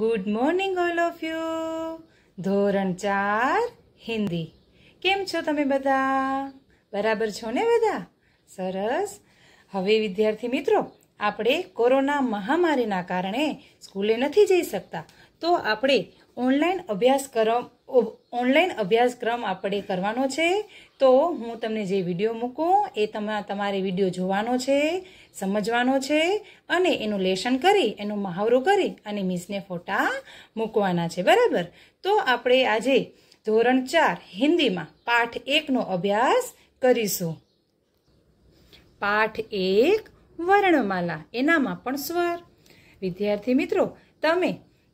good morning all of you ધોરણ ચાર હિન્દી કેમ છો તમે બધા બરાબર છો ને બધા સરસ હવે વિદ્યાર્થી મિત્રો આપણે કોરોના મહામારીના કારણે સ્કૂલે નથી જઈ શકતા તો આપણે ઓનલાઈન અભ્યાસક્રમ ઓનલાઈન અભ્યાસક્રમ આપણે કરવાનો છે તો હું તમને જે વિડીયો મૂકું એ તમે તમારે વિડીયો જોવાનો છે સમજવાનો છે અને એનું લેશન કરી એનું મહાવરો કરી અને મિસને ફોટા મૂકવાના છે બરાબર તો આપણે આજે ધોરણ ચાર હિન્દીમાં પાઠ એકનો અભ્યાસ કરીશું પાઠ એક વર્ણમાલા એનામાં પણ સ્વર વિદ્યાર્થી મિત્રો તમે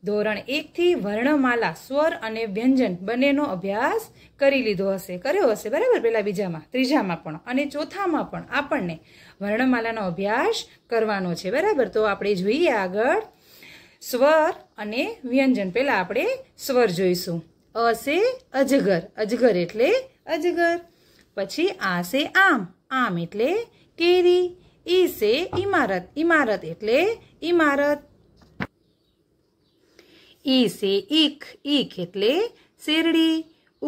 ધોરણ એકથી વર્ણમાલા સ્વર અને વ્યંજન બંનેનો અભ્યાસ કરી લીધો હશે કર્યો હશે બરાબર પહેલાં બીજામાં ત્રીજામાં પણ અને ચોથામાં પણ આપણને વર્ણમાલાનો અભ્યાસ કરવાનો છે બરાબર તો આપણે જોઈએ આગળ સ્વર અને વ્યંજન પહેલાં આપણે સ્વર જોઈશું અસે અજગર અજગર એટલે અજગર પછી આ સે આમ આમ એટલે કેરી ઈસે ઇમારત ઇમારત એટલે ઇમારત ઈ સે ઈખ ઈખ એટલે શેરડી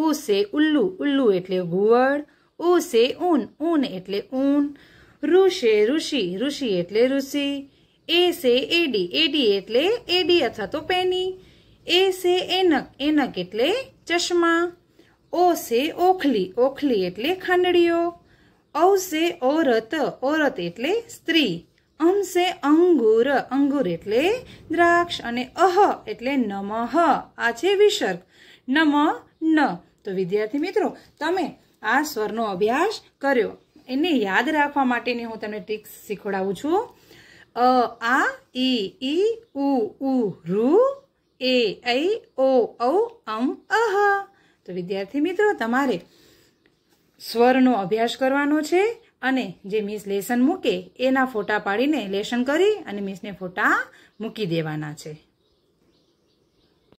ઉ સે ઉલ્લુ ઉલ્લુ એટલે ઘુવડ ઉ સે ઊન ઊન એટલે ઊન ઋષે ઋષિ ઋષિ એટલે ઋષિ એ સે એડી એડી એટલે એડી અથવા તો પેની એ સે એનક એનક એટલે ચશ્મા ઓ સે ઓખલી ઓખલી એટલે ખાંડડીઓ ઔ સે ઓરત ઓરત એટલે સ્ત્રી અમ સે અંગુર અંગુર એટલે દ્રાક્ષ અને અહ એટલે નમઃ આ છે વિસર્ગ નમ ન તો વિદ્યાર્થી મિત્રો તમે આ સ્વરનો અભ્યાસ કર્યો એને યાદ રાખવા માટેની હું તમને ટ્રીક્સ શીખવાડું છું અ આ ઈ ઈ ઉ ઉ રુ એ ઐ ઓ ઔ અમ અહ તો વિદ્યાર્થી મિત્રો તમારે સ્વરનો અભ્યાસ કરવાનો છે અને જે મિસ લેસન મૂકે એના ફોટા પાડીને લેસન કરી અને મિસને ફોટા મૂકી દેવાના છે